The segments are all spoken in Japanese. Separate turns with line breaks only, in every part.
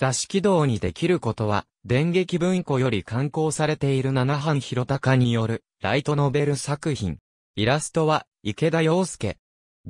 座敷道にできることは、電撃文庫より刊行されている七半広隆による、ライトノベル作品。イラストは、池田洋介。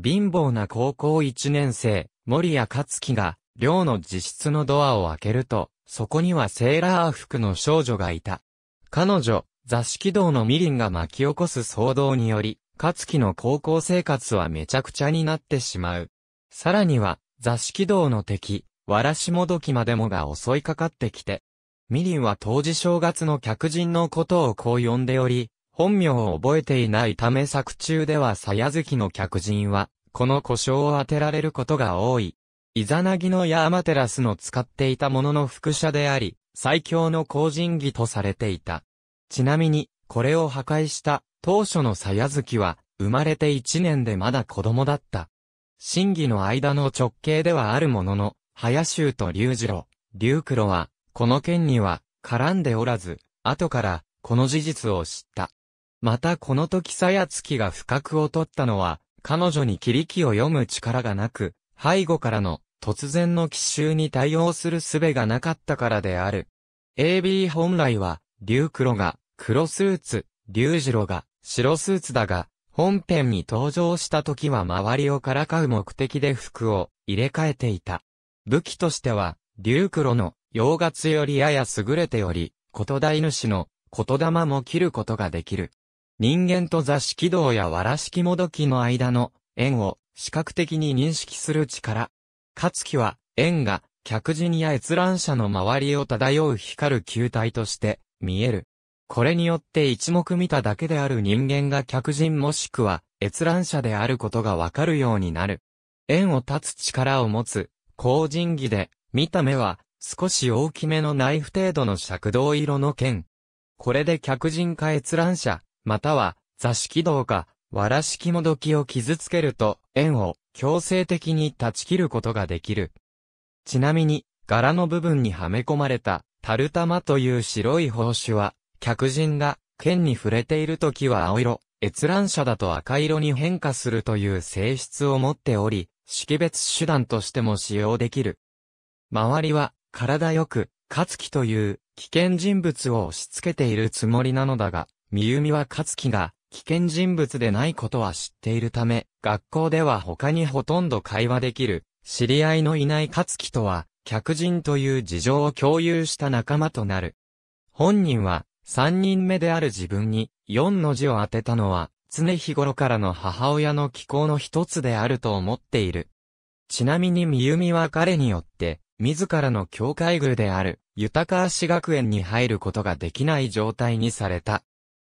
貧乏な高校一年生、森谷克樹が、寮の自室のドアを開けると、そこにはセーラー服の少女がいた。彼女、座敷道のミリンが巻き起こす騒動により、勝樹の高校生活はめちゃくちゃになってしまう。さらには、座敷道の敵、わらしもどきまでもが襲いかかってきて、ミリンは当時正月の客人のことをこう呼んでおり、本名を覚えていないため作中では鞘月の客人は、この故障を当てられることが多い。イザナギのヤーマテラスの使っていたものの副社であり、最強の工人儀とされていた。ちなみに、これを破壊した当初の鞘月は、生まれて1年でまだ子供だった。真偽の間の直径ではあるものの、早州と龍次郎、龍黒は、この件には、絡んでおらず、後から、この事実を知った。またこの時さやつきが不覚を取ったのは、彼女に切り木を読む力がなく、背後からの突然の奇襲に対応する術がなかったからである。AB 本来は、竜黒が黒スーツ、龍次郎が白スーツだが、本編に登場した時は周りをからかう目的で服を入れ替えていた。武器としては、竜黒の洋月よりやや優れており、と台主の言霊も切ることができる。人間と座敷道やわらしきもどきの間の縁を視覚的に認識する力。かつきは縁が客人や閲覧者の周りを漂う光る球体として見える。これによって一目見ただけである人間が客人もしくは閲覧者であることがわかるようになる。縁を立つ力を持つ高人儀で、見た目は、少し大きめのナイフ程度の尺銅色の剣。これで客人か閲覧者、または、座敷道か、わらしきもどきを傷つけると、縁を強制的に断ち切ることができる。ちなみに、柄の部分にはめ込まれた、タルタマという白い宝珠は、客人が、剣に触れている時は青色、閲覧者だと赤色に変化するという性質を持っており、識別手段としても使用できる。周りは、体よく、勝樹という、危険人物を押し付けているつもりなのだが、みゆみは勝樹が、危険人物でないことは知っているため、学校では他にほとんど会話できる、知り合いのいない勝樹とは、客人という事情を共有した仲間となる。本人は、三人目である自分に、四の字を当てたのは、常日頃からの母親の気候の一つであると思っている。ちなみにみゆみは彼によって、自らの境界群である、豊か足学園に入ることができない状態にされた。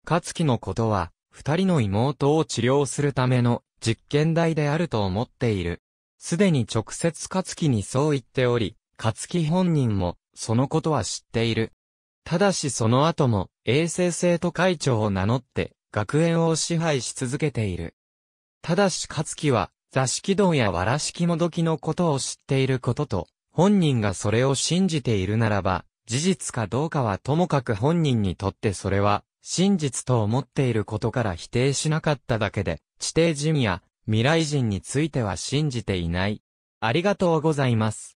かつきのことは、二人の妹を治療するための実験台であると思っている。すでに直接かつきにそう言っており、かつき本人も、そのことは知っている。ただしその後も、衛生生徒会長を名乗って、学園を支配し続けている。ただし勝木は、座敷道やわらしきもどきのことを知っていることと、本人がそれを信じているならば、事実かどうかはともかく本人にとってそれは、真実と思っていることから否定しなかっただけで、地底人や未来人については信じていない。ありがとうございます。